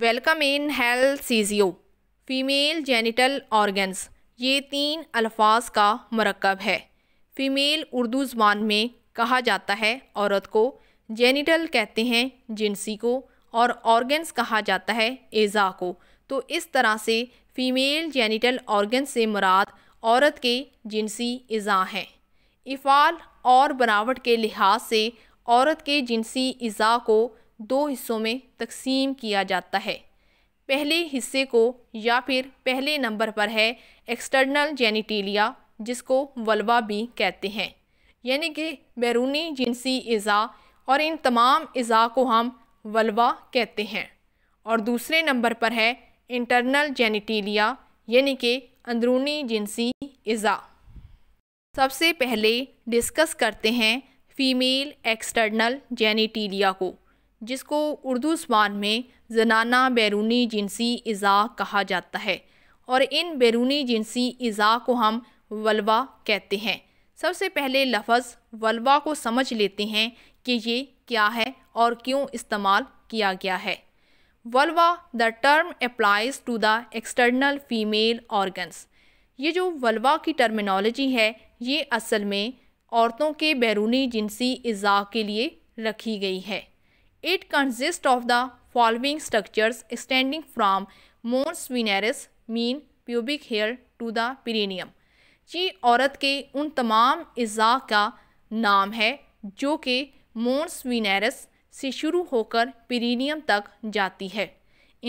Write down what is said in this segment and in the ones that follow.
Welcome in हेल सीजियो female genital organs ये तीन अल्फाज का मरकब है फीमेल उर्दू ज़बान में कहा जाता है औरत को जेनिटल कहते हैं जिनसी को और ऑर्गन्स कहा जाता है एज़ा को तो इस तरह से फ़ीमेल जेनिटल ऑर्गन से मुराद औरत के जिनसी इज़ा हैं इफ़ाल और बनावट के लिहाज से औरत के जिनसी इज़ा को दो हिस्सों में तकसीम किया जाता है पहले हिस्से को या फिर पहले नंबर पर है एक्सटर्नल जेनिटीलिया जिसको वलवा भी कहते हैं यानी कि बैरूनी जिनसी अज़ा और इन तमाम अज़ा को हम वलवा कहते हैं और दूसरे नंबर पर है इंटरनल जेनिटीलिया यानी कि अंदरूनी जिनसी अज़ा सबसे पहले डिस्कस करते हैं फीमेल एक्सटर्नल जेनिटीलिया को जिसको उर्दू जबान में जनाना बैरूनी जिनसी इज़ा कहा जाता है और इन बैरूनी जिनसी इज़ा को हम वलवा कहते हैं सबसे पहले लफ्ज़ वलवा को समझ लेते हैं कि ये क्या है और क्यों इस्तेमाल किया गया है vulva the term applies to the external female organs ये जो वलवा की टर्मिनोलॉजी है ये असल में औरतों के बैरूनी जिनसी इज़ा के लिए रखी गई है it consist of the following structures extending from mons mean pubic hair to to the perineum. ये औरत के उन तमाम अज़ा का नाम है जो कि मोन्स विनेरस से शुरू होकर पेरिनियम तक जाती है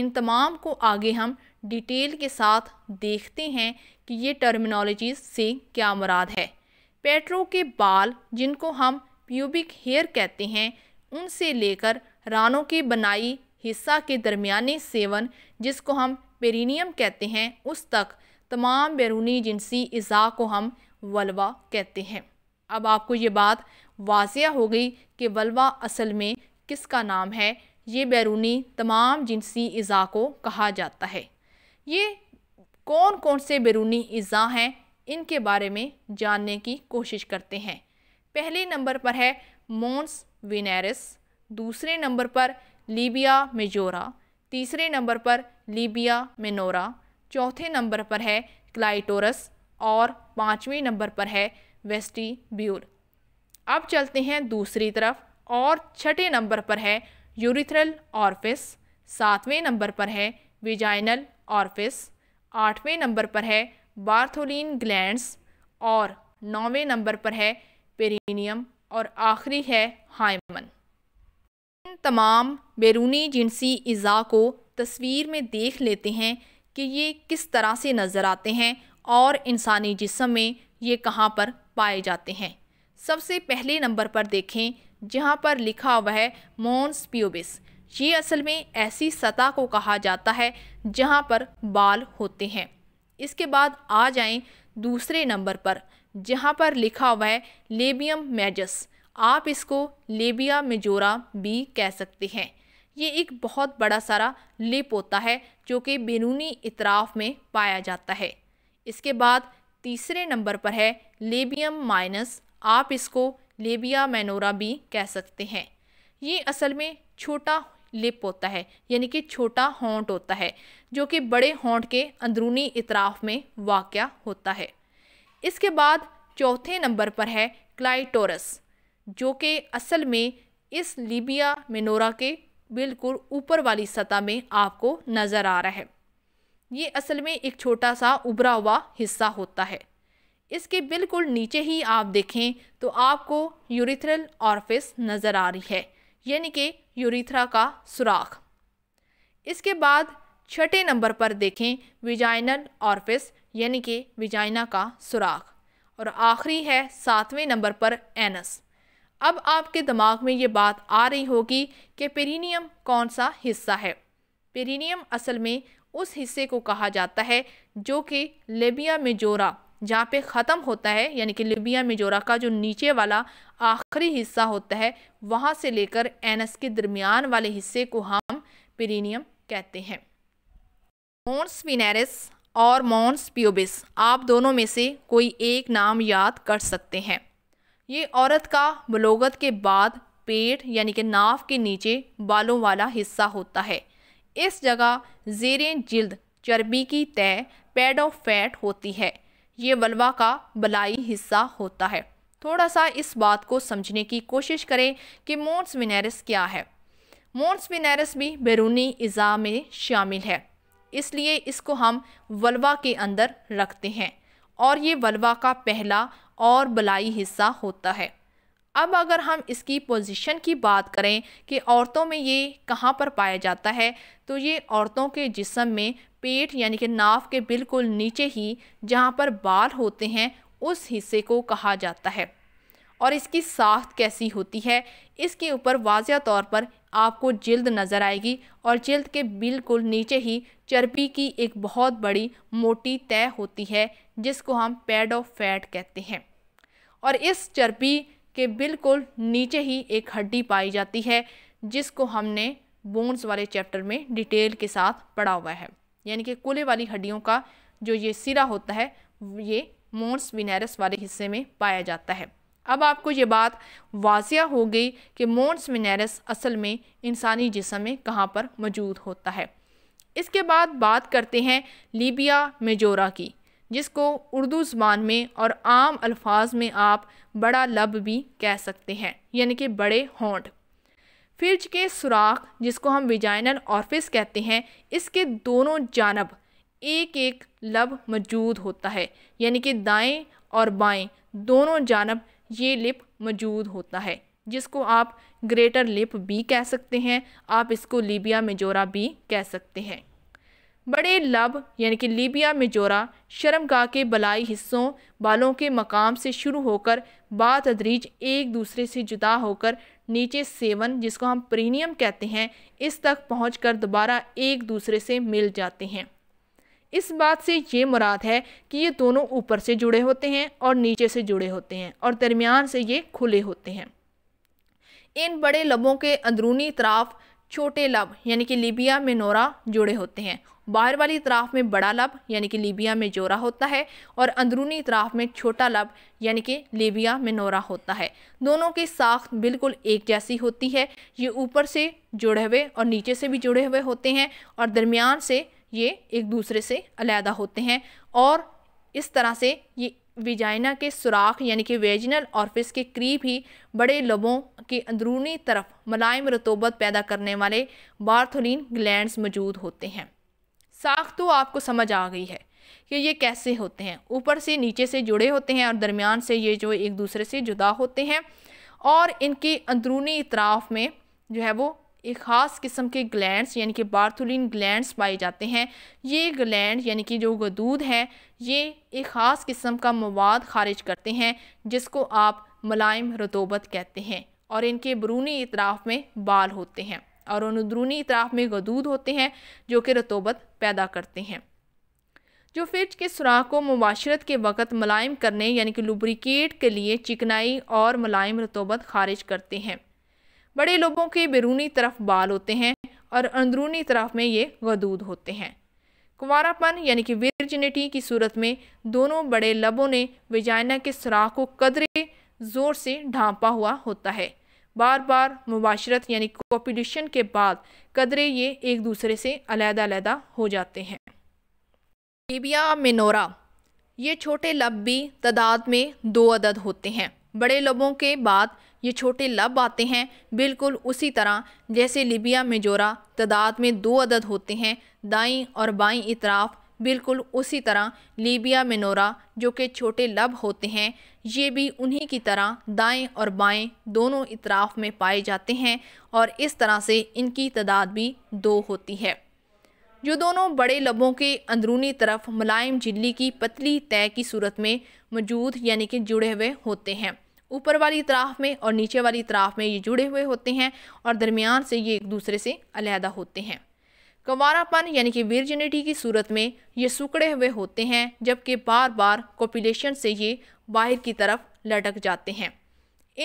इन तमाम को आगे हम डिटेल के साथ देखते हैं कि ये टर्मिनोलॉजी से क्या मुराद है पेट्रो के बाल जिनको हम प्यूबिक हेयर कहते हैं उनसे लेकर रानों की बनाई हिस्सा के दरमियाने सेवन जिसको हम पेरीनियम कहते हैं उस तक तमाम बैरूनी जिनसी इजा को हम वलवा कहते हैं अब आपको ये बात वाजिया हो गई कि वलवा असल में किसका नाम है ये बैरूनी तमाम जिनसी इजा को कहा जाता है ये कौन कौन से बैरूनी इज़ा हैं इनके बारे में जानने की कोशिश करते हैं पहले नंबर पर है मोन्स विनेरिस दूसरे नंबर पर लीबिया मेजोरा तीसरे नंबर पर लीबिया मेनोरा चौथे नंबर पर है क्लाइटोरस और पाँचवें नंबर पर है वेस्टी ब्यूर अब चलते हैं दूसरी तरफ और छठे नंबर पर है यूरिथ्रल ऑर्फिस सातवें नंबर पर है विजाइनल ऑर्फिस आठवें नंबर पर है बार्थोलिन ग्लैंड्स और नौवें नंबर पर है पेरिनियम और आखिरी है हाइमन इन तमाम बैरूनी जिनसी इज़ा को तस्वीर में देख लेते हैं कि ये किस तरह से नज़र आते हैं और इंसानी जिसम में ये कहाँ पर पाए जाते हैं सबसे पहले नंबर पर देखें जहाँ पर लिखा हुआ है मोन्स प्योबिस ये असल में ऐसी सतह को कहा जाता है जहाँ पर बाल होते हैं इसके बाद आ जाएं दूसरे नंबर पर जहाँ पर लिखा हुआ है लेबियम मेजस आप इसको लेबिया मेजोरा भी कह सकते हैं ये एक बहुत बड़ा सारा लिप होता है जो कि बैरूनी इतराफ़ में पाया जाता है इसके बाद तीसरे नंबर पर है लेबियम माइनस आप इसको लेबिया मैनोरा भी कह सकते हैं ये असल में छोटा लिप होता है यानी कि छोटा होंठ होता है जो कि बड़े होंठ के अंदरूनी इतराफ़ में वाक़ होता है इसके बाद चौथे नंबर पर है क्लाइटोरस जो कि असल में इस लीबिया मेनोरा के बिल्कुल ऊपर वाली सतह में आपको नज़र आ रहा है ये असल में एक छोटा सा उभरा हुआ हिस्सा होता है इसके बिल्कुल नीचे ही आप देखें तो आपको यूरिथ्रल ऑर्फिस नज़र आ रही है यानी कि यूरिथ्रा का सुराख इसके बाद छठे नंबर पर देखें विजाइनल ऑर्फिस यानी कि विजाइना का सुराख और आखिरी है सातवें नंबर पर एनस अब आपके दिमाग में ये बात आ रही होगी कि पेरिनियम कौन सा हिस्सा है पेरिनियम असल में उस हिस्से को कहा जाता है जो कि लेबिया मेजोरा जहाँ पे ख़त्म होता है यानी कि में मेजोरा का जो नीचे वाला आखिरी हिस्सा होता है वहाँ से लेकर एनस के दरमियान वाले हिस्से को हम पेरीनियम कहते हैं मोन्स विनेरिस और मॉन्स प्योबिस आप दोनों में से कोई एक नाम याद कर सकते हैं ये औरत का बलोगत के बाद पेट यानी कि नाफ के नीचे बालों वाला हिस्सा होता है इस जगह जेर जल्द चर्बी की तय पैड ऑफ फैट होती है ये वलवा का बलाई हिस्सा होता है थोड़ा सा इस बात को समझने की कोशिश करें कि मोन्स विनेरस क्या है मोन्स विनेरस भी बैरूनी इज़ा में शामिल है इसलिए इसको हम वलवा के अंदर रखते हैं और ये वलवा का पहला और बलाई हिस्सा होता है अब अगर हम इसकी पोजीशन की बात करें कि औरतों में ये कहाँ पर पाया जाता है तो ये औरतों के जिसम में पेट यानी कि नाव के बिल्कुल नीचे ही जहाँ पर बाल होते हैं उस हिस्से को कहा जाता है और इसकी साख्त कैसी होती है इसके ऊपर वाजह तौर पर आपको जल्द नज़र आएगी और जल्द के बिल्कुल नीचे ही चर्बी की एक बहुत बड़ी मोटी तय होती है जिसको हम पैड ऑफ फैट कहते हैं और इस चर्बी के बिल्कुल नीचे ही एक हड्डी पाई जाती है जिसको हमने बोन्स वाले चैप्टर में डिटेल के साथ पढ़ा हुआ है यानी कि कुले वाली हड्डियों का जो ये सिरा होता है ये मोन्स विनैरस वाले हिस्से में पाया जाता है अब आपको ये बात वाजिया हो गई कि मोन्स मिनरस असल में इंसानी जिसम में कहाँ पर मौजूद होता है इसके बाद बात करते हैं लीबिया मेजोरा की जिसको उर्दू ज़बान में और आम अल्फाज में आप बड़ा लब भी कह सकते हैं यानी कि बड़े होंठ फिर्ज के सुराख जिसको हम विजाइनल ऑर्फिस कहते हैं इसके दोनों जानब एक एक लब मौजूद होता है यानी कि दाएं और बाएं दोनों जानब ये लिप मौजूद होता है जिसको आप ग्रेटर लिप भी कह सकते हैं आप इसको लीबिया मेजोरा भी कह सकते हैं बड़े लब यानी कि लीबिया मेजोरा गाह के बलाई हिस्सों बालों के मकाम से शुरू होकर बातदरीज एक दूसरे से जुदा होकर नीचे सेवन जिसको हम प्रीनियम कहते हैं इस तक पहुंचकर दोबारा एक दूसरे से मिल जाते हैं इस बात से ये मुराद है कि ये दोनों ऊपर से जुड़े होते हैं और नीचे से जुड़े होते हैं और दरमियान से ये खुले होते हैं इन बड़े लबों के अंदरूनी तराफ छोटे लब यानी कि लीबिया में नोरा जुड़े होते हैं बाहर वाली तराफ में बड़ा लब यानी कि लीबिया में जोरा होता है और अंदरूनी तराफ में छोटा लब यानी कि लीबिया में नोरा होता है दोनों की साख्त बिल्कुल एक जैसी होती है ये ऊपर से जुड़े हुए और नीचे से भी जुड़े हुए होते हैं और दरमियान से ये एक दूसरे से अलहदा होते हैं और इस तरह से ये विजाइना के सुराख यानी कि वेजिनल ऑर्फिस के करीब ही बड़े लबों के अंदरूनी तरफ मलायम रतोबत पैदा करने वाले बार्थोलिन ग्लैंड्स मौजूद होते हैं साख तो आपको समझ आ गई है कि ये कैसे होते हैं ऊपर से नीचे से जुड़े होते हैं और दरमियान से ये जो एक दूसरे से जुदा होते हैं और इनके अंदरूनी इतराफ़ में जो है वो एक ख़ास किस्म के ग्लैंड यानी कि बार्थुलिन ग्लैंड पाए जाते हैं ये ग्लैंड यानी कि जो गदूद है ये एक ख़ास किस्म का मवाद खारिज करते हैं जिसको आप मुलायम रतोबत कहते हैं और इनके बरूनी इतराफ़ में बाल होते हैं और उन अंदरूनी इतराफ़ में गदूद होते हैं जो कि रतोबत पैदा करते हैं जो फ्रिज के सुराख को मुबाशरत के वक़्त मुलायम करने यानी कि लुब्रिकेट के लिए चिकनाई और मुलायम रतोबत खारिज करते हैं बड़े लोगों के बैरूनी तरफ बाल होते हैं और अंदरूनी तरफ में ये गदूद होते हैं कुंवारापन यानी कि वर्जिनिटी की सूरत में दोनों बड़े लबों ने विजाइना के सुराख को कदरे ज़ोर से ढांपा हुआ होता है बार बार मुबाशरत यानी कॉपिटिशन के बाद कदरे ये एक दूसरे से अलहदादा हो जाते हैं टीबिया मिनोरा ये छोटे लब भी तादाद में दो अदद होते हैं बड़े लबों के बाद ये छोटे लब आते हैं बिल्कुल उसी तरह जैसे लिबिया में जोरा तादाद में दो अदद होते हैं दाई और बाई इतराफ़ बिल्कुल उसी तरह लीबिया मेनोरा जो कि छोटे लब होते हैं ये भी उन्हीं की तरह दाएं और बाएं दोनों इतराफ़ में पाए जाते हैं और इस तरह से इनकी तादाद भी दो होती है जो दोनों बड़े लबों के अंदरूनी तरफ मुलायम झिल्ली की पतली तय की सूरत में मौजूद यानी कि जुड़े हुए होते हैं ऊपर वाली इतराफ़ में और नीचे वाली इतराफ़ में ये जुड़े हुए होते हैं और दरमियान से ये एक दूसरे से अलहदा होते हैं कंवारापन यानी कि वर्जिनिटी की सूरत में ये सुकड़े हुए होते हैं जबकि बार बार कोपुलेशन से ये बाहर की तरफ लटक जाते हैं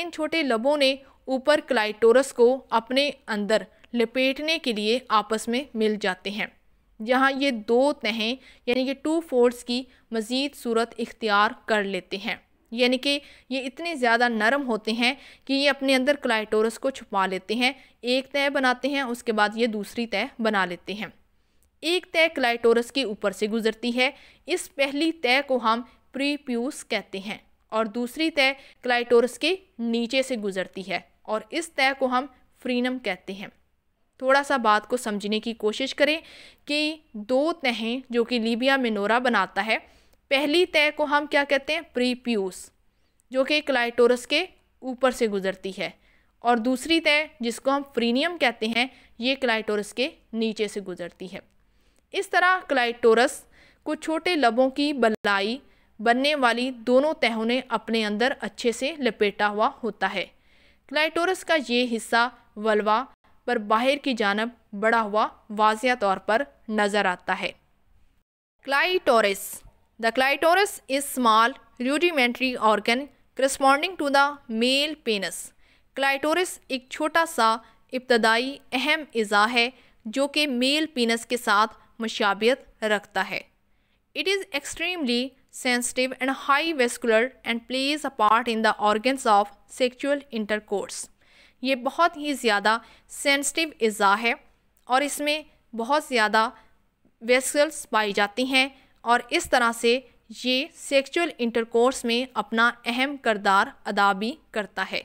इन छोटे लबों ने ऊपर क्लाइटोरस को अपने अंदर लपेटने के लिए आपस में मिल जाते हैं जहाँ ये दो तहें यानी कि टू फोर्ड्स की मज़ीद सूरत इख्तियार कर लेते हैं यानी कि ये इतने ज़्यादा नरम होते हैं कि ये अपने अंदर क्लाइटोरस को छुपा लेते हैं एक तय बनाते हैं उसके बाद ये दूसरी तय बना लेते हैं एक तय क्लाइटोरस के ऊपर से गुजरती है इस पहली तय को हम प्रीप्यूस कहते हैं और दूसरी तय क्लाइटोरस के नीचे से गुजरती है और इस तय को हम फ्रीनम कहते हैं थोड़ा सा बात को समझने की कोशिश करें कि दो तहें जो कि लीबिया मिनोरा बनाता है पहली तय को हम क्या कहते हैं प्रीप्यूस जो कि क्लाइटोरस के ऊपर से गुजरती है और दूसरी तय जिसको हम फ्रीनियम कहते हैं ये क्लाइटोरस के नीचे से गुजरती है इस तरह क्लाइटोरस को छोटे लबों की बलाई बनने वाली दोनों तहों ने अपने अंदर अच्छे से लपेटा हुआ होता है क्लाइटोरस का ये हिस्सा वलवा पर बाहर की जानब बड़ा हुआ वाजिया तौर पर नज़र आता है clitoris the clitoris is small rudimentary organ corresponding to the male penis clitoris एक छोटा सा इब्तदाई अहम इज़ा है जो कि मेल पेनस के साथ मशाबियत रखता है it is extremely sensitive and high vascular and plays a part in the organs of sexual intercourse ये बहुत ही ज़्यादा सेंसिटिव इज़ा है और इसमें बहुत ज़्यादा वेस्कल्स पाई जाती हैं और इस तरह से ये सेक्सुअल इंटरकोर्स में अपना अहम करदार अदा भी करता है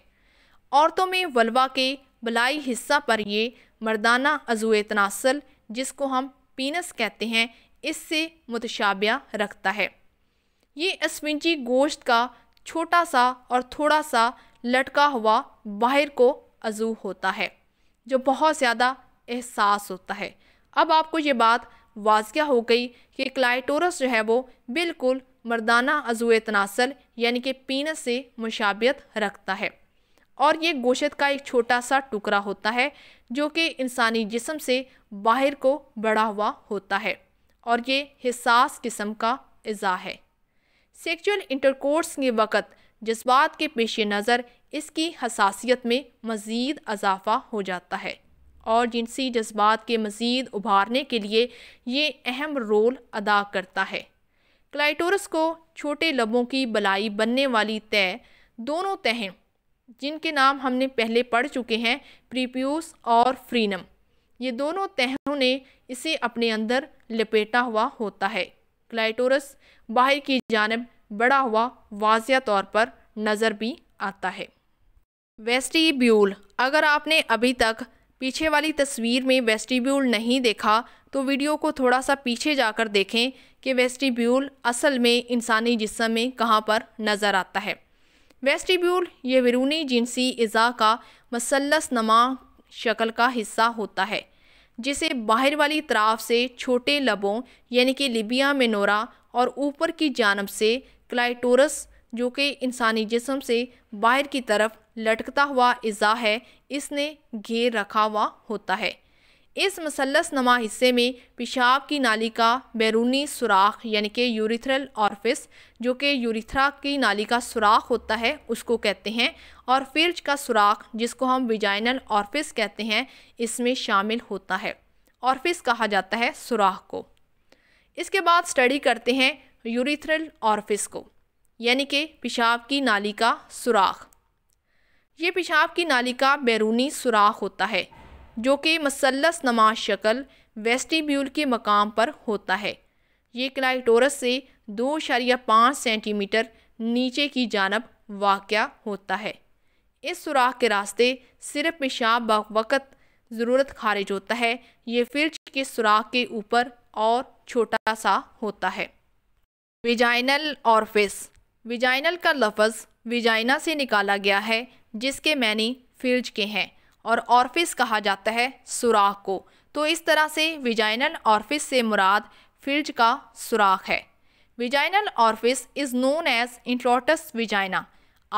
औरतों में वलवा के बलाई हिस्सा पर ये मर्दाना अजुए तनासल जिसको हम पीनस कहते हैं इससे मुतशाबिया रखता है ये स्पिंची गोश्त का छोटा सा और थोड़ा सा लटका हुआ बाहर को अजू होता है जो बहुत ज़्यादा एहसास होता है अब आपको ये बात वाजिया हो गई कि क्लाइटोरस जो है वो बिल्कुल मर्दाना अजुए तनासल यानी कि पीनस से मुशाबियत रखता है और ये गोशत का एक छोटा सा टुकड़ा होता है जो कि इंसानी जिसम से बाहर को बढ़ा हुआ होता है और ये हिसास किस्म का इज़ा है सेक्चुअल इंटरकोर्स के वक़्त जज्बात के पेश नज़र इसकी हसासियत में मज़ीद अजाफा हो जाता है और जिनसी जज्बात के मज़ीद उभारने के लिए ये अहम रोल अदा करता है क्लाइटोरस को छोटे लबों की बलाई बनने वाली तय दोनों तहें जिनके नाम हमने पहले पढ़ चुके हैं प्रीप्यूस और फ्रीनम ये दोनों तहों ने इसे अपने अंदर लपेटा हुआ होता है क्लाइटोरस बाहर की जानब बड़ा हुआ वाजिया तौर पर नज़र भी आता है वेस्टिब्यूल अगर आपने अभी तक पीछे वाली तस्वीर में वेस्टिब्यूल नहीं देखा तो वीडियो को थोड़ा सा पीछे जाकर देखें कि वेस्टिब्यूल असल में इंसानी जिसम में कहाँ पर नज़र आता है वेस्टिब्यूल ये बिरूनी जिनसी अज़ा का मसलस नमा शक्ल का हिस्सा होता है जिसे बाहर वाली तरफ से छोटे लबों यानी कि लिबिया मेनोरा और ऊपर की जानब से क्लाइटोरस जो कि इंसानी जिसम से बाहर की तरफ लटकता हुआ इज़ा है इसने घेर रखा हुआ होता है इस मसलस नमा हिस्से में पेशाब की नाली का बैरूनी सुराख यानी कि यूरिथ्रल ऑर्फिस जो कि यूरिथ्रा की नाली का सुराख होता है उसको कहते हैं और फिर्ज का सुराख जिसको हम विजाइनल ऑर्फिस कहते हैं इसमें शामिल होता है ऑर्फिस कहा जाता है सुराख को इसके बाद स्टडी करते हैं यूरिथ्रल ऑर्फिस को यानी कि पेशाब की नाली का सुराख ये पेशाब की नाली का बैरूनी सुराख होता है जो कि मसलस नमाज शक्ल वेस्टिब्यूल के मकाम पर होता है ये क्लाइटोरस से दो शरिया पाँच सेंटीमीटर नीचे की जानब वाक़ होता है इस सुराख के रास्ते सिर्फ पेशाब वक़्त ज़रूरत खारिज होता है ये फिर के सुराख के ऊपर और छोटा सा होता है विजाइनल फिस विजाइनल का लफ्ज़ विजाइना से निकाला गया है जिसके मैनी फील्ड के हैं और ऑर्फिस कहा जाता है सुराख को तो इस तरह से विजाइनल ऑर्फिस से मुराद फील्ड का सुराख है vaginal orifice is known as introitus vagina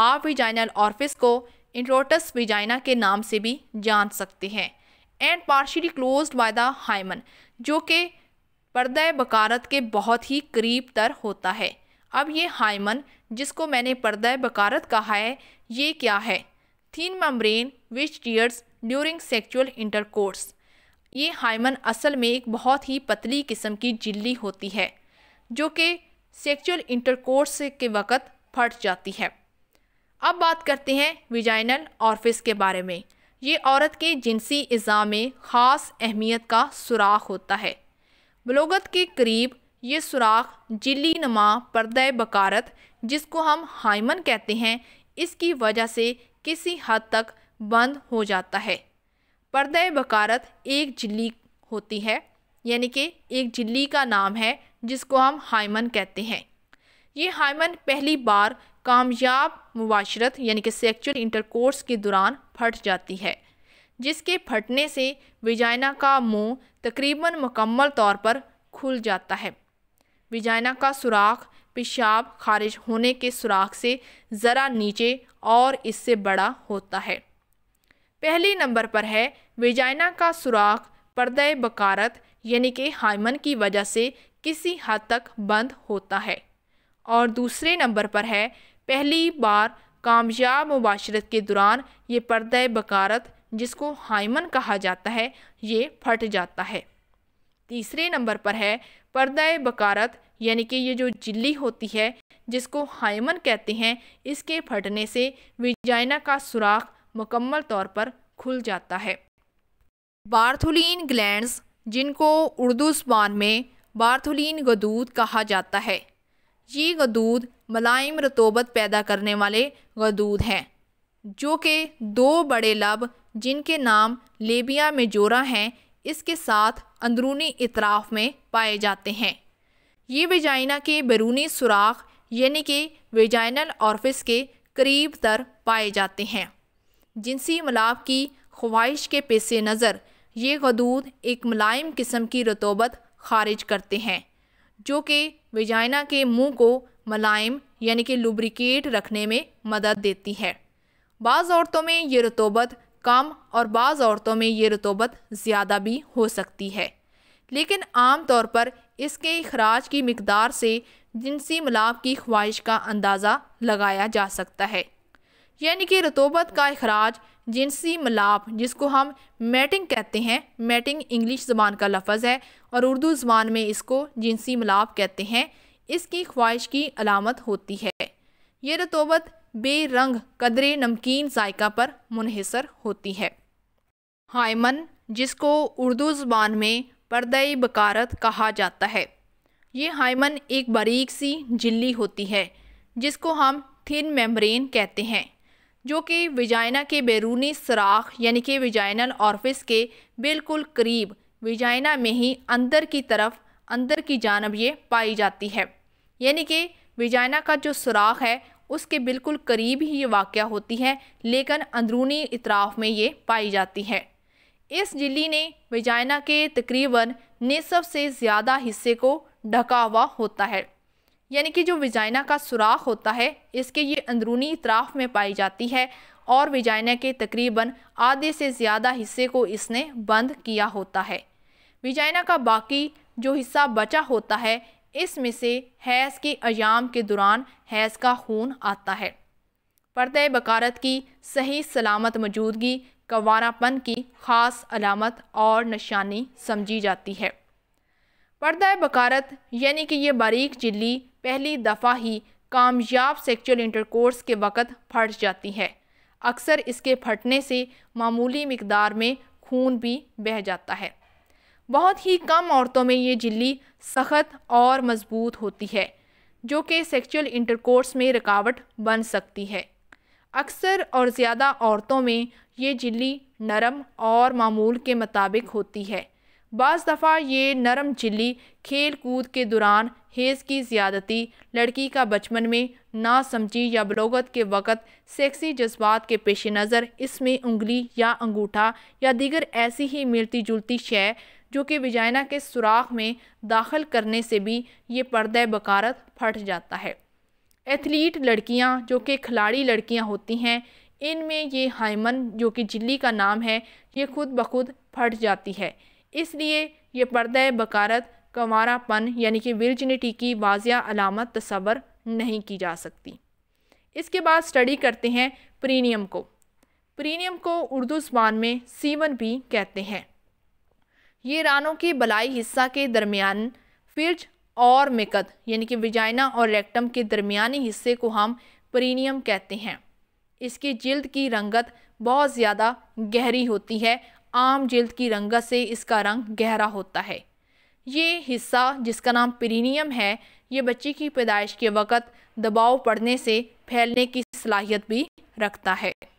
आप विजाइनल ऑर्फिस को इंट्रोटस विजाइना के नाम से भी जान सकते हैं and partially close by the hymen जो कि पर्दा बकारत के बहुत ही करीब तर होता है अब ये हाइमन जिसको मैंने पर्दा बकारत कहा है ये क्या है thin membrane which tears during sexual intercourse ये हाइमन असल में एक बहुत ही पतली किस्म की झिल्ली होती है जो कि सेक्चुअल इंटरकोर्स के वक़्त फट जाती है अब बात करते हैं विजाइनल ऑर्फिस के बारे में ये औरत के जिनसी इज़ा में ख़ास अहमियत का सुराख होता है बलोगत के करीब ये सुराख जिली नमा परद बकारत जिसको हम हाइमन कहते हैं इसकी वजह से किसी हद तक बंद हो जाता है परद बकारत एक जिली होती है यानी कि एक जिली का नाम है जिसको हम हाइमन कहते हैं ये हाइमन पहली बार कामयाब मुबाशरत यानी कि सेक्चुअल इंटरकोर्स के दौरान फट जाती है जिसके फटने से विजाइना का मुंह तकरीबन मुकम्मल तौर पर खुल जाता है विजाइना का सुराख पेशाब खारिज होने के सुराख से ज़रा नीचे और इससे बड़ा होता है पहले नंबर पर है वेजाइना का सुराख पर्दे बकारत यानी कि हाइमन की वजह से किसी हद तक बंद होता है और दूसरे नंबर पर है पहली बार कामयाब मुबाशरत के दौरान ये पर्दा बकारत जिसको हाइमन कहा जाता है ये फट जाता है तीसरे नंबर पर है पर्दा बकारत यानी कि ये जो झिल्ली होती है जिसको हाइमन कहते हैं इसके फटने से विजाइना का सुराख मुकम्मल तौर पर खुल जाता है बार्थोलिन ग्लैंड्स जिनको उर्दू जबान में बार्थोलिन गदूद कहा जाता है ये गदूद मलाइम रतोबत पैदा करने वाले गदूद हैं जो कि दो बड़े लब जिनके नाम लेबिया मेजोरा हैं इसके साथ अंदरूनी इतराफ़ में पाए जाते हैं ये वेजाइना के बैरूनी सुराख यानी कि वेजाइनल ऑर्फिस के करीब तर पाए जाते हैं जिनसी मलाप की ख्वाहिश के पेश नज़र ये गदूद एक मुलायम किस्म की रतोबत खारिज करते हैं जो कि वेजाइना के मुंह को मलायम यानी कि लुब्रिकेट रखने में मदद देती है बाज़ औरतों में ये रतोबत कम और बाज़ औरतों में ये रतोबत ज़्यादा भी हो सकती है लेकिन आम तौर पर इसके अखराज की मकदार से जिनसी मिलाप की ख्वाहिश का अंदाज़ा लगाया जा सकता है यानी कि रतोबत का अखराज जिनसी मिलाप जिसको हम मैटिंग कहते हैं मैटिंग इंग्लिश ज़बान का लफज है और उर्दू ज़बान में इसको जिनसी मिलाप कहते हैं इसकी ख्वाहिश की अलामत होती है ये रतोबत बेरंग कदरे नमकीन जायका पर मुनहसर होती है हायमन जिसको उर्दू ज़बान में पर्दे बकारत कहा जाता है ये हाइमन एक बारीक सी झिल्ली होती है जिसको हम थिन मेम्ब्रेन कहते हैं जो कि विजाइना के बैरूनी सराख यानी कि विजाइनल ऑर्फिस के बिल्कुल करीब विजाइना में ही अंदर की तरफ अंदर की जानब ये पाई जाती है यानी कि विजाइना का जो सुराख है उसके बिल्कुल करीब ही ये वाक़ होती है लेकिन अंदरूनी इतराफ़ में ये पाई जाती है इस झिल्ली ने वेजाइना के तकरीबन नेसब से ज़्यादा हिस्से को ढका हुआ होता है यानी कि जो वेजाइना का सुराख होता है इसके ये अंदरूनी इतराफ़ में पाई जाती है और वेजाइना के तकरीबन आधे से ज़्यादा हिस्से को इसने बंद किया होता है वेजाइना का बाकी जो हिस्सा बचा होता है इसमें से हैज़ के अयाम के दौरान हैज़ का खून आता है पर्दे बकारत की सही सलामत मौजूदगी कवानापन की ख़ास अलामत और निशानी समझी जाती है पर्दा बकारत यानी कि यह बारीक जिल्ली पहली दफ़ा ही कामयाब सेक्चुअल इंटरकोर्स के वक़्त फट जाती है अक्सर इसके फटने से मामूली मकदार में खून भी बह जाता है बहुत ही कम औरतों में ये जिल्ली सख्त और मजबूत होती है जो कि सेक्चुअल इंटरकोर्स में रुकावट बन सकती है अक्सर और ज़्यादा औरतों में ये झिल्ली नरम और मामूल के मुताबिक होती है बज़ दफ़ा ये नरम झिल्ली खेल कूद के दौरान हेज़ की ज़्यादती लड़की का बचपन में नासमझी या बलोगत के वक़्त सेक्सी जज्बात के पेश नज़र इसमें उंगली या अंगूठा या दीगर ऐसी ही मिलती जुलती शय जो कि विजाइना के सुराख में दाखिल करने से भी ये पर्दे बकारत फट जाता है एथलीट लड़कियां जो कि खिलाड़ी लड़कियां होती हैं इनमें ये हाइमन जो कि झिल्ली का नाम है ये खुद ब खुद फट जाती है इसलिए ये पर्दा बकारत कंवारापन यानी कि विर्जनिटी की वाजिया अलामत तस्वर नहीं की जा सकती इसके बाद स्टडी करते हैं प्रीनियम को प्रीनियम को उर्दू ज़बान में सीवन भी कहते हैं ये रानों के बलाई हिस्सा के दरमियान फिर्ज और मिकद यानी कि विजाइना और रेक्टम के दरमिया हिस्से को हम प्रीनियम कहते हैं इसकी जिल्द की रंगत बहुत ज़्यादा गहरी होती है आम जिल्द की रंगत से इसका रंग गहरा होता है ये हिस्सा जिसका नाम पेरीनियम है ये बच्चे की पैदाइश के वक़्त दबाव पड़ने से फैलने की सलाहियत भी रखता है